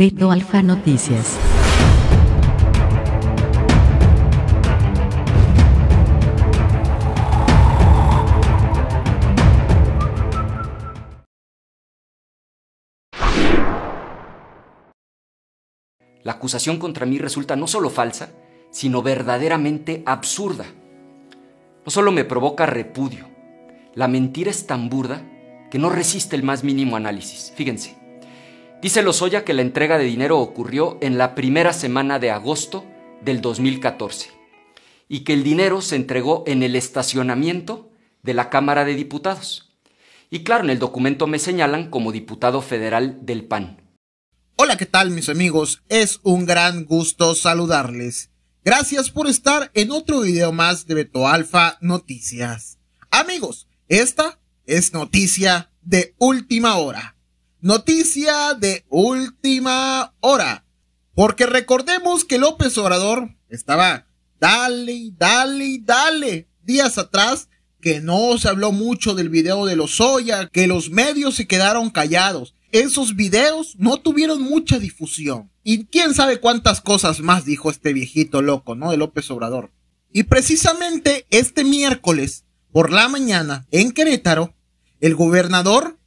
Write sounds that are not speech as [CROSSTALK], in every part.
Beto Alfa Noticias. La acusación contra mí resulta no solo falsa, sino verdaderamente absurda. No solo me provoca repudio, la mentira es tan burda que no resiste el más mínimo análisis. Fíjense. Dice Lozoya que la entrega de dinero ocurrió en la primera semana de agosto del 2014 y que el dinero se entregó en el estacionamiento de la Cámara de Diputados. Y claro, en el documento me señalan como diputado federal del PAN. Hola, ¿qué tal mis amigos? Es un gran gusto saludarles. Gracias por estar en otro video más de Beto Alfa Noticias. Amigos, esta es noticia de última hora. Noticia de última hora. Porque recordemos que López Obrador estaba dale, dale, dale días atrás que no se habló mucho del video de los soya, que los medios se quedaron callados. Esos videos no tuvieron mucha difusión. Y quién sabe cuántas cosas más dijo este viejito loco, ¿no? De López Obrador. Y precisamente este miércoles, por la mañana, en Querétaro, el gobernador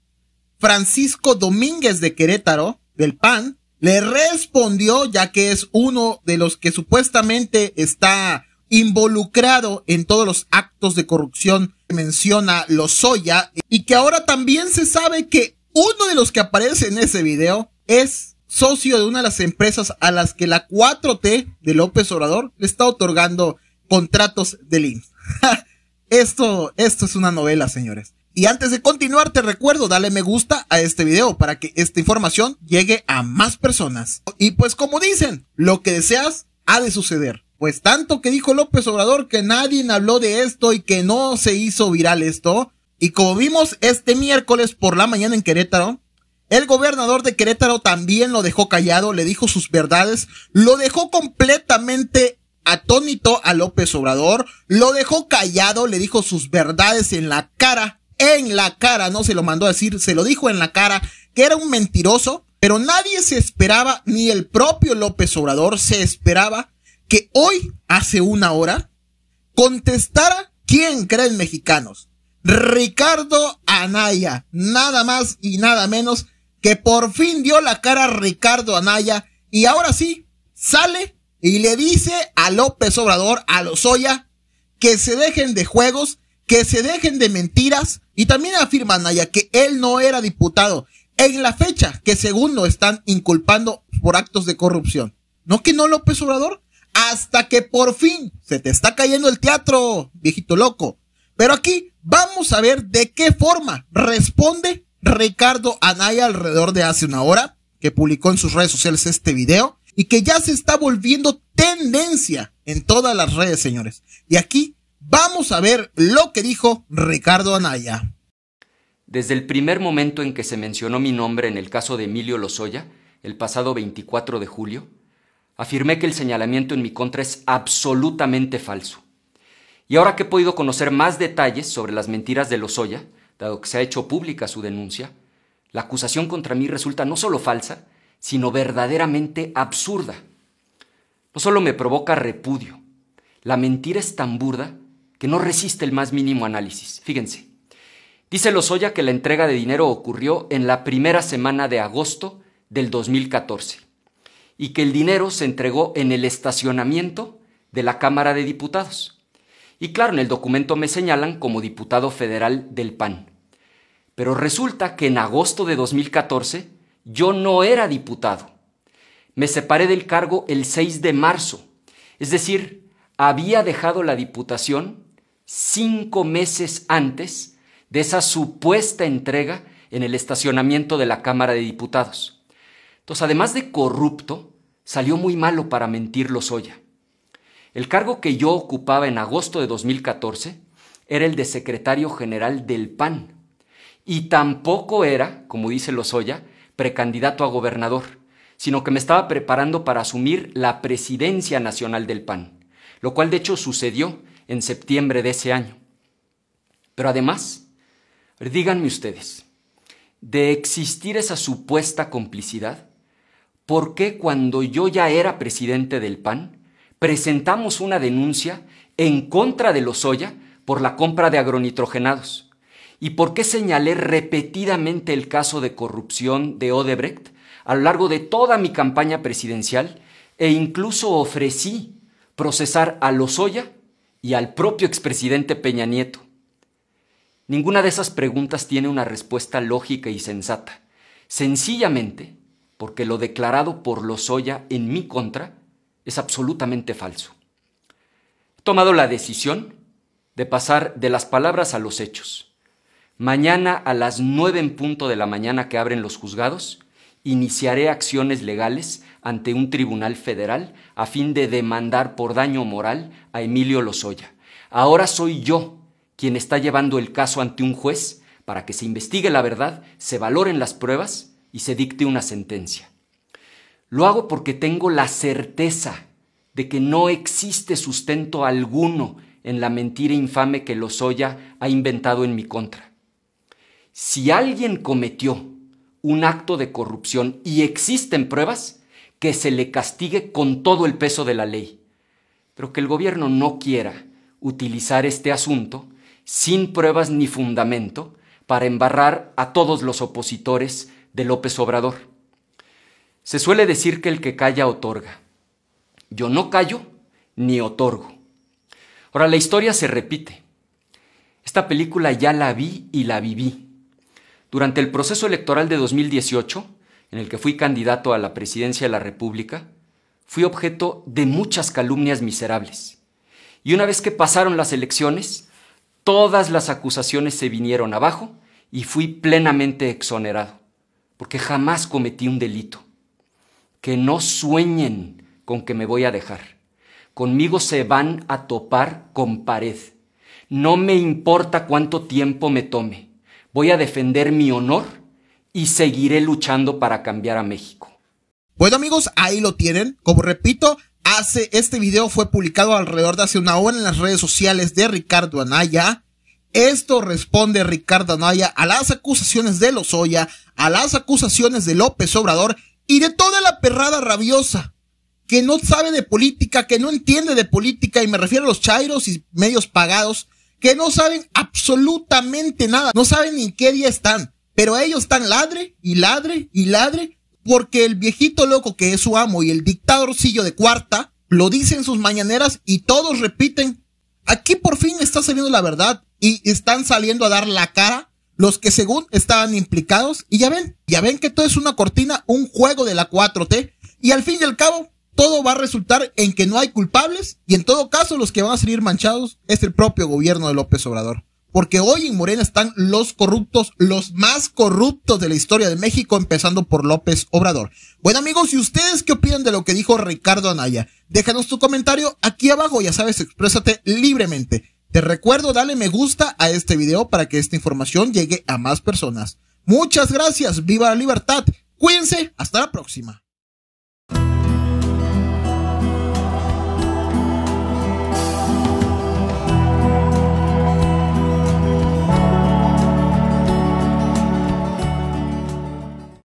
Francisco Domínguez de Querétaro, del PAN, le respondió, ya que es uno de los que supuestamente está involucrado en todos los actos de corrupción que menciona Lozoya y que ahora también se sabe que uno de los que aparece en ese video es socio de una de las empresas a las que la 4T de López Obrador le está otorgando contratos de IMSS. [LAUGHS] esto, esto es una novela, señores. Y antes de continuar, te recuerdo, dale me gusta a este video para que esta información llegue a más personas. Y pues como dicen, lo que deseas ha de suceder. Pues tanto que dijo López Obrador que nadie habló de esto y que no se hizo viral esto. Y como vimos este miércoles por la mañana en Querétaro, el gobernador de Querétaro también lo dejó callado, le dijo sus verdades, lo dejó completamente atónito a López Obrador, lo dejó callado, le dijo sus verdades en la cara en la cara, no se lo mandó a decir, se lo dijo en la cara, que era un mentiroso, pero nadie se esperaba, ni el propio López Obrador se esperaba que hoy, hace una hora, contestara quién creen mexicanos. Ricardo Anaya, nada más y nada menos, que por fin dio la cara a Ricardo Anaya y ahora sí sale y le dice a López Obrador, a Lozoya, que se dejen de juegos que se dejen de mentiras y también afirma Anaya que él no era diputado en la fecha que según lo están inculpando por actos de corrupción. ¿No que no López Obrador? Hasta que por fin se te está cayendo el teatro, viejito loco. Pero aquí vamos a ver de qué forma responde Ricardo Anaya alrededor de hace una hora, que publicó en sus redes sociales este video y que ya se está volviendo tendencia en todas las redes, señores. Y aquí Vamos a ver lo que dijo Ricardo Anaya. Desde el primer momento en que se mencionó mi nombre en el caso de Emilio Lozoya, el pasado 24 de julio, afirmé que el señalamiento en mi contra es absolutamente falso. Y ahora que he podido conocer más detalles sobre las mentiras de Lozoya, dado que se ha hecho pública su denuncia, la acusación contra mí resulta no solo falsa, sino verdaderamente absurda. No solo me provoca repudio, la mentira es tan burda que no resiste el más mínimo análisis. Fíjense. Dice Lozoya que la entrega de dinero ocurrió en la primera semana de agosto del 2014 y que el dinero se entregó en el estacionamiento de la Cámara de Diputados. Y claro, en el documento me señalan como diputado federal del PAN. Pero resulta que en agosto de 2014 yo no era diputado. Me separé del cargo el 6 de marzo. Es decir, había dejado la diputación cinco meses antes de esa supuesta entrega en el estacionamiento de la Cámara de Diputados. Entonces, además de corrupto, salió muy malo para mentir Lozoya. El cargo que yo ocupaba en agosto de 2014 era el de secretario general del PAN y tampoco era, como dice Lozoya, precandidato a gobernador, sino que me estaba preparando para asumir la presidencia nacional del PAN, lo cual de hecho sucedió en septiembre de ese año. Pero además, díganme ustedes, de existir esa supuesta complicidad, ¿por qué cuando yo ya era presidente del PAN presentamos una denuncia en contra de Lozoya por la compra de agronitrogenados? ¿Y por qué señalé repetidamente el caso de corrupción de Odebrecht a lo largo de toda mi campaña presidencial e incluso ofrecí procesar a Lozoya y al propio expresidente Peña Nieto. Ninguna de esas preguntas tiene una respuesta lógica y sensata, sencillamente porque lo declarado por Lozoya en mi contra es absolutamente falso. He tomado la decisión de pasar de las palabras a los hechos. Mañana a las nueve en punto de la mañana que abren los juzgados, iniciaré acciones legales ante un tribunal federal a fin de demandar por daño moral a Emilio Lozoya. Ahora soy yo quien está llevando el caso ante un juez para que se investigue la verdad, se valoren las pruebas y se dicte una sentencia. Lo hago porque tengo la certeza de que no existe sustento alguno en la mentira infame que Lozoya ha inventado en mi contra. Si alguien cometió un acto de corrupción y existen pruebas, que se le castigue con todo el peso de la ley. Pero que el gobierno no quiera utilizar este asunto sin pruebas ni fundamento para embarrar a todos los opositores de López Obrador. Se suele decir que el que calla otorga. Yo no callo ni otorgo. Ahora, la historia se repite. Esta película ya la vi y la viví. Durante el proceso electoral de 2018, en el que fui candidato a la presidencia de la República, fui objeto de muchas calumnias miserables. Y una vez que pasaron las elecciones, todas las acusaciones se vinieron abajo y fui plenamente exonerado, porque jamás cometí un delito. Que no sueñen con que me voy a dejar. Conmigo se van a topar con pared. No me importa cuánto tiempo me tome voy a defender mi honor y seguiré luchando para cambiar a México. Bueno amigos, ahí lo tienen. Como repito, hace este video fue publicado alrededor de hace una hora en las redes sociales de Ricardo Anaya. Esto responde Ricardo Anaya a las acusaciones de Lozoya, a las acusaciones de López Obrador y de toda la perrada rabiosa que no sabe de política, que no entiende de política, y me refiero a los chairos y medios pagados, que no saben absolutamente nada. No saben ni qué día están. Pero ellos están ladre y ladre y ladre porque el viejito loco que es su amo y el dictadorcillo de cuarta lo dicen sus mañaneras y todos repiten. Aquí por fin está saliendo la verdad y están saliendo a dar la cara los que según estaban implicados y ya ven, ya ven que todo es una cortina, un juego de la 4T y al fin y al cabo todo va a resultar en que no hay culpables y en todo caso los que van a salir manchados es el propio gobierno de López Obrador porque hoy en Morena están los corruptos, los más corruptos de la historia de México, empezando por López Obrador. Bueno amigos, ¿y ustedes qué opinan de lo que dijo Ricardo Anaya? Déjanos tu comentario aquí abajo, ya sabes, exprésate libremente. Te recuerdo, dale me gusta a este video para que esta información llegue a más personas. Muchas gracias, viva la libertad, cuídense, hasta la próxima.